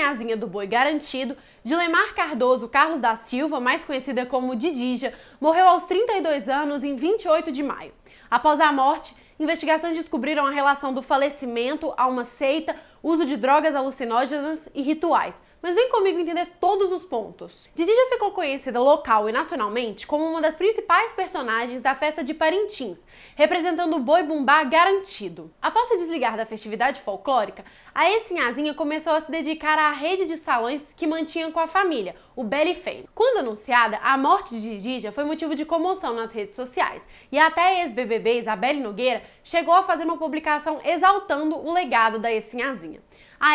asinha do boi garantido, Dilemar Cardoso Carlos da Silva, mais conhecida como Didija, morreu aos 32 anos em 28 de maio. Após a morte, investigações descobriram a relação do falecimento a uma seita uso de drogas alucinógenas e rituais. Mas vem comigo entender todos os pontos. Didi já ficou conhecida local e nacionalmente como uma das principais personagens da festa de Parintins, representando o boi bumbá garantido. Após se desligar da festividade folclórica, a Essinhazinha começou a se dedicar à rede de salões que mantinha com a família, o Belly Fame. Quando anunciada, a morte de Didi já foi motivo de comoção nas redes sociais, e até ex-BBB Isabelle Nogueira chegou a fazer uma publicação exaltando o legado da Essinhazinha sozinha.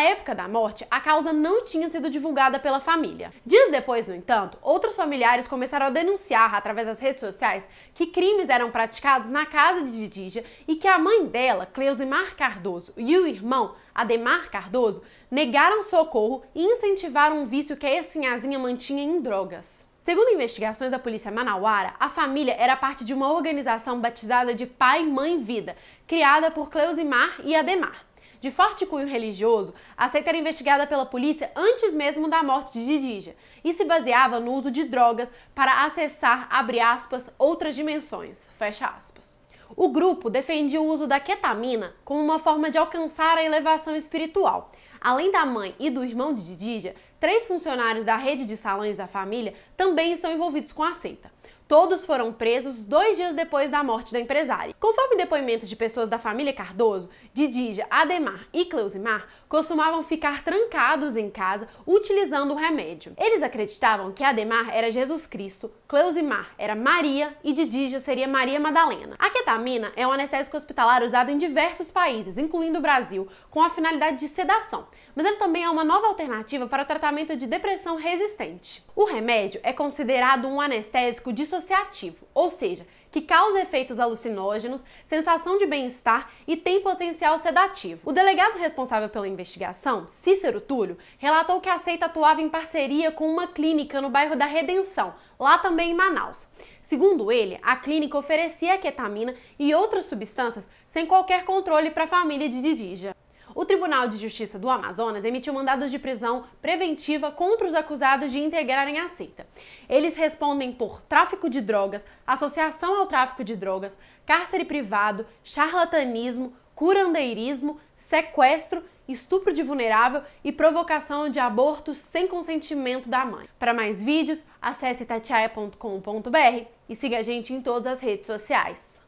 época da morte, a causa não tinha sido divulgada pela família. Dias depois, no entanto, outros familiares começaram a denunciar através das redes sociais que crimes eram praticados na casa de Didija e que a mãe dela, Cleusimar Cardoso, e o irmão, Ademar Cardoso, negaram socorro e incentivaram um vício que a ex-sinhazinha mantinha em drogas. Segundo investigações da polícia manauara, a família era parte de uma organização batizada de Pai Mãe Vida, criada por Cleusimar e Ademar de forte cunho religioso, a seita era investigada pela polícia antes mesmo da morte de Didija e se baseava no uso de drogas para acessar, abre aspas, outras dimensões, fecha aspas. O grupo defendia o uso da ketamina como uma forma de alcançar a elevação espiritual, Além da mãe e do irmão de Didija, três funcionários da rede de salões da família também estão envolvidos com a seita. Todos foram presos dois dias depois da morte da empresária. Conforme depoimentos de pessoas da família Cardoso, Didija, Ademar e Cleusimar costumavam ficar trancados em casa utilizando o remédio. Eles acreditavam que Ademar era Jesus Cristo, Cleusimar era Maria e Didija seria Maria Madalena. A ketamina é um anestésico hospitalar usado em diversos países, incluindo o Brasil, com a finalidade de sedação mas ele também é uma nova alternativa para tratamento de depressão resistente. O remédio é considerado um anestésico dissociativo, ou seja, que causa efeitos alucinógenos, sensação de bem-estar e tem potencial sedativo. O delegado responsável pela investigação, Cícero Túlio, relatou que a seita atuava em parceria com uma clínica no bairro da Redenção, lá também em Manaus. Segundo ele, a clínica oferecia ketamina e outras substâncias sem qualquer controle para a família de Didija. O Tribunal de Justiça do Amazonas emitiu mandados de prisão preventiva contra os acusados de integrarem a seita. Eles respondem por tráfico de drogas, associação ao tráfico de drogas, cárcere privado, charlatanismo, curandeirismo, sequestro, estupro de vulnerável e provocação de aborto sem consentimento da mãe. Para mais vídeos, acesse tatiaia.com.br e siga a gente em todas as redes sociais.